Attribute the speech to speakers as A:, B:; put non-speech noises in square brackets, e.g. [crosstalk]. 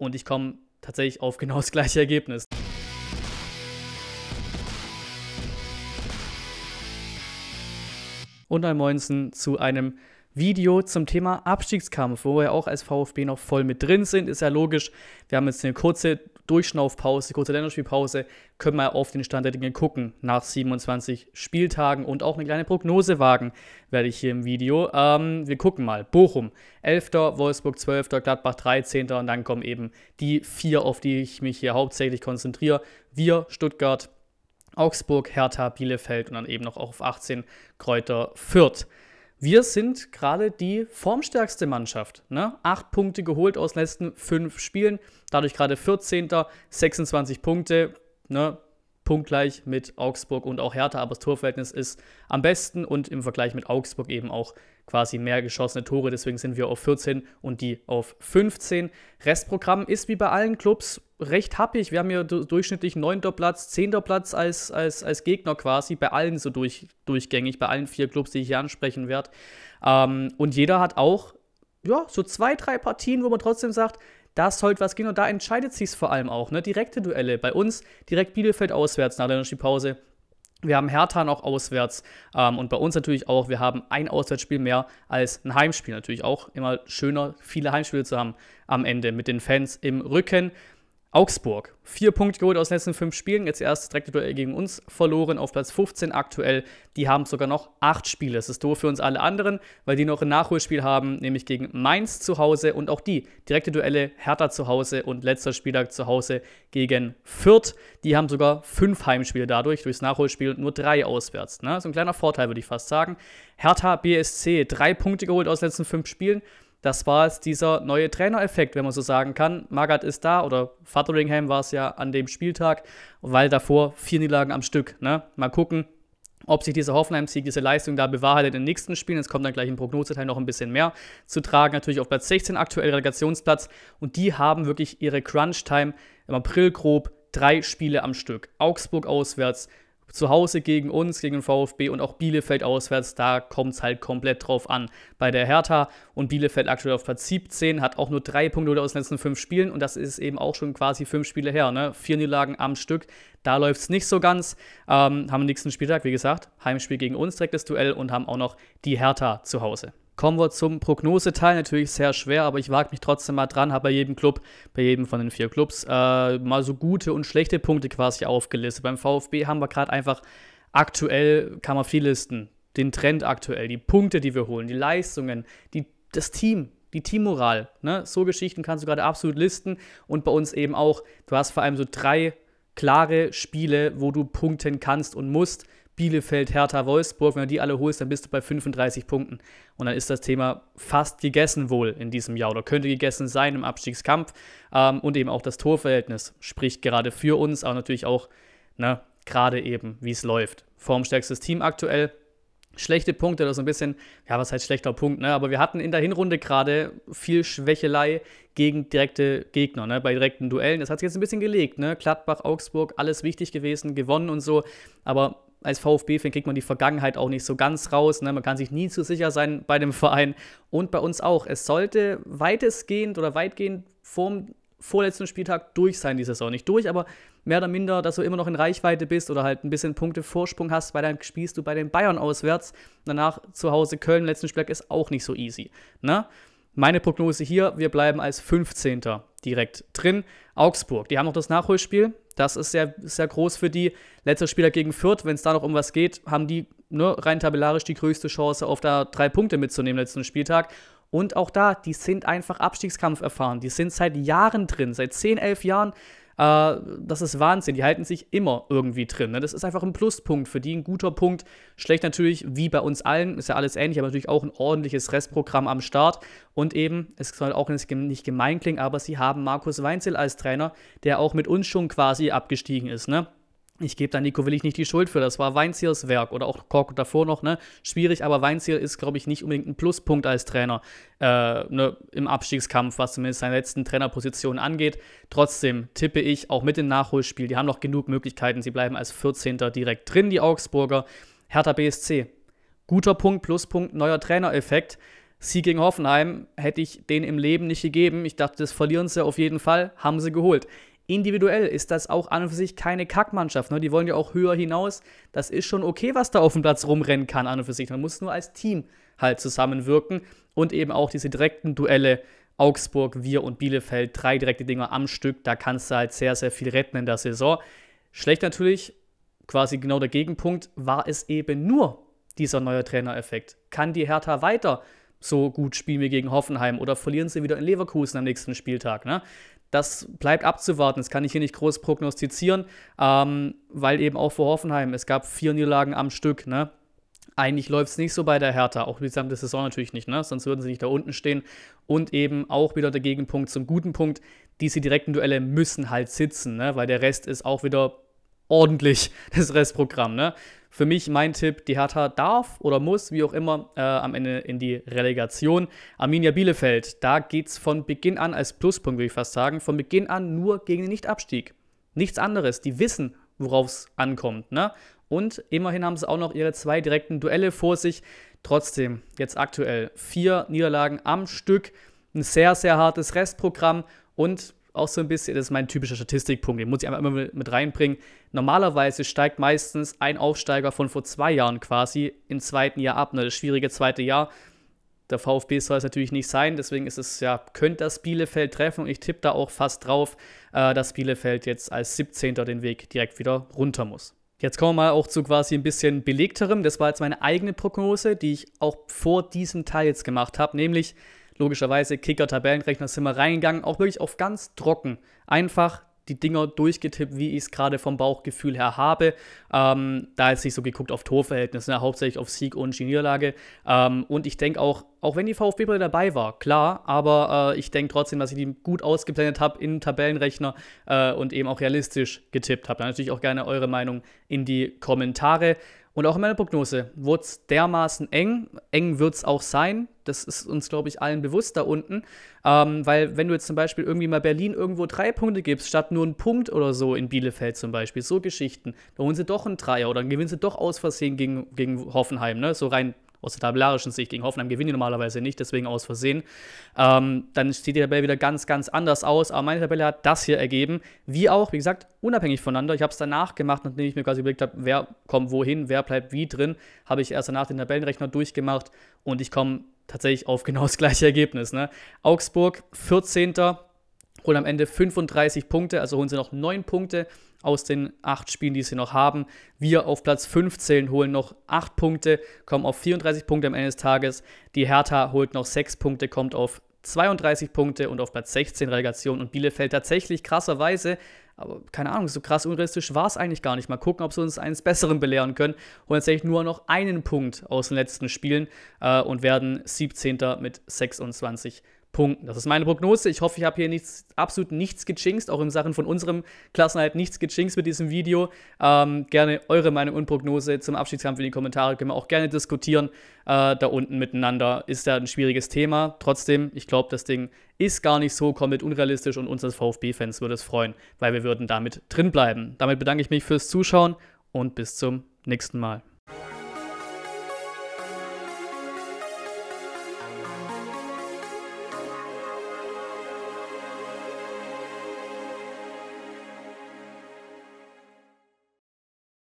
A: und ich komme tatsächlich auf genau das gleiche Ergebnis. Und dann Moinsen zu einem Video zum Thema Abstiegskampf, wo wir auch als VfB noch voll mit drin sind. Ist ja logisch. Wir haben jetzt eine kurze Durchschnaufpause, kurze Länderspielpause. Können wir auf den Stand der Dinge gucken nach 27 Spieltagen und auch eine kleine Prognose wagen, werde ich hier im Video. Ähm, wir gucken mal. Bochum 11., Wolfsburg 12., Gladbach 13. Und dann kommen eben die vier, auf die ich mich hier hauptsächlich konzentriere. Wir, Stuttgart, Augsburg, Hertha, Bielefeld und dann eben noch auf 18 Kräuter Fürth wir sind gerade die formstärkste Mannschaft. Ne? Acht Punkte geholt aus den letzten fünf Spielen, dadurch gerade 14. 26 Punkte. Ne? punktgleich mit Augsburg und auch Hertha, aber das Torverhältnis ist am besten und im Vergleich mit Augsburg eben auch quasi mehr geschossene Tore. Deswegen sind wir auf 14 und die auf 15. Restprogramm ist wie bei allen Clubs recht happig. Wir haben hier durchschnittlich 9. Platz, 10. Platz als, als, als Gegner quasi, bei allen so durch, durchgängig, bei allen vier Clubs, die ich hier ansprechen werde. Ähm, und jeder hat auch ja, so zwei, drei Partien, wo man trotzdem sagt, da sollte was gehen und da entscheidet sich es vor allem auch. Ne? Direkte Duelle. Bei uns direkt Bielefeld auswärts nach der Pause. Wir haben Hertha noch auswärts ähm, und bei uns natürlich auch. Wir haben ein Auswärtsspiel mehr als ein Heimspiel. Natürlich auch immer schöner, viele Heimspiele zu haben am Ende mit den Fans im Rücken. Augsburg, vier Punkte geholt aus den letzten fünf Spielen, jetzt erst direkt Duell gegen uns verloren auf Platz 15 aktuell. Die haben sogar noch acht Spiele. Das ist doof für uns alle anderen, weil die noch ein Nachholspiel haben, nämlich gegen Mainz zu Hause und auch die direkte Duelle Hertha zu Hause und letzter Spieltag zu Hause gegen Fürth. Die haben sogar fünf Heimspiele dadurch, durchs Nachholspiel nur drei auswärts. Ne? So ein kleiner Vorteil, würde ich fast sagen. Hertha BSC, drei Punkte geholt aus den letzten fünf Spielen. Das war jetzt dieser neue Trainereffekt, wenn man so sagen kann. Magath ist da oder Fotheringham war es ja an dem Spieltag, weil davor vier Niederlagen am Stück. Ne? Mal gucken, ob sich dieser Hoffenheim-Sieg, diese Leistung da bewahrheitet in den nächsten Spielen. Es kommt dann gleich im Prognoseteil noch ein bisschen mehr zu tragen. Natürlich auf Platz 16 aktuell Relegationsplatz. Und die haben wirklich ihre Crunch-Time im April grob drei Spiele am Stück. Augsburg auswärts, zu Hause gegen uns, gegen den VfB und auch Bielefeld auswärts, da kommt es halt komplett drauf an. Bei der Hertha und Bielefeld aktuell auf Platz 17, hat auch nur drei Punkte aus den letzten fünf Spielen und das ist eben auch schon quasi fünf Spiele her, ne? Vier Niederlagen am Stück. Da läuft es nicht so ganz. Ähm, haben am nächsten Spieltag, wie gesagt, Heimspiel gegen uns direktes Duell und haben auch noch die Hertha zu Hause. Kommen wir zum Prognoseteil. Natürlich sehr schwer, aber ich wage mich trotzdem mal dran, habe bei jedem Club, bei jedem von den vier Clubs, äh, mal so gute und schlechte Punkte quasi aufgelistet. Beim VfB haben wir gerade einfach aktuell, kann man viel listen, den Trend aktuell, die Punkte, die wir holen, die Leistungen, die, das Team, die Teammoral. Ne? So Geschichten kannst du gerade absolut listen und bei uns eben auch. Du hast vor allem so drei klare Spiele, wo du punkten kannst und musst. Bielefeld, Hertha, Wolfsburg, wenn du die alle holst, dann bist du bei 35 Punkten. Und dann ist das Thema fast gegessen wohl in diesem Jahr oder könnte gegessen sein im Abstiegskampf. Ähm, und eben auch das Torverhältnis spricht gerade für uns, aber natürlich auch ne, gerade eben, wie es läuft. Formstärkstes Team aktuell. Schlechte Punkte oder so ein bisschen, ja, was heißt schlechter Punkt, ne? Aber wir hatten in der Hinrunde gerade viel Schwächelei gegen direkte Gegner, ne? Bei direkten Duellen. Das hat sich jetzt ein bisschen gelegt, ne? Gladbach, Augsburg, alles wichtig gewesen, gewonnen und so. Aber als VfB-Fan kriegt man die Vergangenheit auch nicht so ganz raus. Ne? Man kann sich nie zu sicher sein bei dem [laughs] Verein und bei uns auch. Es sollte weitestgehend oder weitgehend vorm vorletzten Spieltag durch sein, die Saison. Nicht durch, aber mehr oder minder, dass du immer noch in Reichweite bist oder halt ein bisschen Punkte Vorsprung hast, weil dann spielst du bei den Bayern auswärts. Danach zu Hause Köln, letzten Spieltag ist auch nicht so easy. Ne? Meine Prognose hier, wir bleiben als 15. direkt drin. Augsburg, die haben noch das Nachholspiel. Das ist sehr, sehr groß für die. Letzter Spieler gegen Fürth, wenn es da noch um was geht, haben die ne, rein tabellarisch die größte Chance, auf da drei Punkte mitzunehmen letzten Spieltag. Und auch da, die sind einfach Abstiegskampf erfahren. Die sind seit Jahren drin, seit 10, 11 Jahren äh, das ist Wahnsinn. Die halten sich immer irgendwie drin. Ne? Das ist einfach ein Pluspunkt für die, ein guter Punkt. Schlecht natürlich, wie bei uns allen, ist ja alles ähnlich, aber natürlich auch ein ordentliches Restprogramm am Start. Und eben, es soll auch nicht gemein klingen, aber sie haben Markus Weinzel als Trainer, der auch mit uns schon quasi abgestiegen ist. Ne? ich gebe da Nico Willig nicht die Schuld für. Das war Weinziels Werk oder auch Kork davor noch, ne? Schwierig, aber Weinziel ist, glaube ich, nicht unbedingt ein Pluspunkt als Trainer äh, ne, im Abstiegskampf, was zumindest seine letzten Trainerpositionen angeht. Trotzdem tippe ich auch mit dem Nachholspiel. Die haben noch genug Möglichkeiten. Sie bleiben als 14. direkt drin, die Augsburger. Hertha BSC. Guter Punkt, Pluspunkt, neuer Trainereffekt. Sieg gegen Hoffenheim hätte ich den im Leben nicht gegeben. Ich dachte, das verlieren sie auf jeden Fall, haben sie geholt. Individuell ist das auch an und für sich keine Kackmannschaft. Ne? Die wollen ja auch höher hinaus. Das ist schon okay, was da auf dem Platz rumrennen kann an und für sich. Man muss nur als Team halt zusammenwirken und eben auch diese direkten Duelle Augsburg, Wir und Bielefeld, drei direkte Dinger am Stück, da kannst du halt sehr, sehr viel retten in der Saison. Schlecht natürlich, quasi genau der Gegenpunkt, war es eben nur dieser neue Trainereffekt. Kann die Hertha weiter so gut spielen wie gegen Hoffenheim oder verlieren sie wieder in Leverkusen am nächsten Spieltag? Ne? das bleibt abzuwarten. Das kann ich hier nicht groß prognostizieren, ähm, weil eben auch vor Hoffenheim, es gab vier Niederlagen am Stück. Ne? Eigentlich läuft es nicht so bei der Hertha, auch die gesamte Saison natürlich nicht, ne? sonst würden sie nicht da unten stehen. Und eben auch wieder der Gegenpunkt zum guten Punkt, diese direkten Duelle müssen halt sitzen, ne? weil der Rest ist auch wieder ordentlich, [laughs] das Restprogramm. Ne? Für mich mein Tipp, die Hertha darf oder muss, wie auch immer, äh, am Ende in die Relegation. Arminia Bielefeld, da geht es von Beginn an als Pluspunkt, würde ich fast sagen, von Beginn an nur gegen den Nichtabstieg. Nichts anderes. Die wissen, worauf es ankommt. Ne? Und immerhin haben sie auch noch ihre zwei direkten Duelle vor sich. Trotzdem, jetzt aktuell vier Niederlagen am Stück, ein sehr, sehr hartes Restprogramm und auch so ein bisschen, das ist mein typischer Statistikpunkt, den muss ich einfach immer mit reinbringen. Normalerweise steigt meistens ein Aufsteiger von vor zwei Jahren quasi im zweiten Jahr ab, ne? das schwierige zweite Jahr. Der VfB soll es natürlich nicht sein, deswegen ist es ja, könnte das Bielefeld treffen und ich tippe da auch fast drauf, äh, dass Bielefeld jetzt als 17. den Weg direkt wieder runter muss. Jetzt kommen wir mal auch zu quasi ein bisschen belegterem. Das war jetzt meine eigene Prognose, die ich auch vor diesem Teil jetzt gemacht habe, nämlich Logischerweise Kicker, Tabellenrechner sind wir reingegangen, auch wirklich auf ganz trocken. Einfach die Dinger durchgetippt, wie ich es gerade vom Bauchgefühl her habe. Ähm, da ist nicht so geguckt auf Torverhältnisse, ne? hauptsächlich auf Sieg und Niederlage. Ähm, und ich denke auch, auch wenn die VfB Brille dabei war, klar, aber äh, ich denke trotzdem, dass ich die gut ausgeblendet habe im Tabellenrechner äh, und eben auch realistisch getippt habe. Natürlich auch gerne eure Meinung in die Kommentare. Und auch in meiner Prognose wurde es dermaßen eng. Eng wird es auch sein. Das ist uns, glaube ich, allen bewusst da unten. Ähm, weil, wenn du jetzt zum Beispiel irgendwie mal Berlin irgendwo drei Punkte gibst, statt nur einen Punkt oder so in Bielefeld zum Beispiel, so Geschichten, dann holen sie doch einen Dreier oder dann gewinnen sie doch aus Versehen gegen, gegen Hoffenheim, ne? so rein aus der tabellarischen Sicht. Gegen Hoffenheim gewinnen die normalerweise nicht, deswegen aus Versehen. Ähm, dann sieht die Tabelle wieder ganz, ganz anders aus. Aber meine Tabelle hat das hier ergeben. Wie auch, wie gesagt, unabhängig voneinander. Ich habe es danach gemacht, nachdem ich mir quasi überlegt habe, wer kommt wohin, wer bleibt wie drin. Habe ich erst danach den Tabellenrechner durchgemacht und ich komme tatsächlich auf genau das gleiche Ergebnis. Ne? Augsburg 14. holen am Ende 35 Punkte, also holen sie noch 9 Punkte aus den acht Spielen, die sie noch haben. Wir auf Platz 15 holen noch acht Punkte, kommen auf 34 Punkte am Ende des Tages. Die Hertha holt noch sechs Punkte, kommt auf 32 Punkte und auf Platz 16 Relegation und Bielefeld tatsächlich krasserweise, aber keine Ahnung, so krass unrealistisch war es eigentlich gar nicht. Mal gucken, ob sie uns eines Besseren belehren können Holen tatsächlich nur noch einen Punkt aus den letzten Spielen äh, und werden 17. mit 26 Punkten punkten. Das ist meine Prognose. Ich hoffe, ich habe hier nichts, absolut nichts gechinkst, auch in Sachen von unserem Klassenhalt nichts gechinkst mit diesem Video. Ähm, gerne eure Meinung und Prognose zum Abschiedskampf in die Kommentare. Können wir auch gerne diskutieren äh, da unten miteinander. Ist ja ein schwieriges Thema. Trotzdem, ich glaube, das Ding ist gar nicht so komplett unrealistisch und uns als VfB-Fans würde es freuen, weil wir würden damit drinbleiben. Damit bedanke ich mich fürs Zuschauen und bis zum nächsten Mal.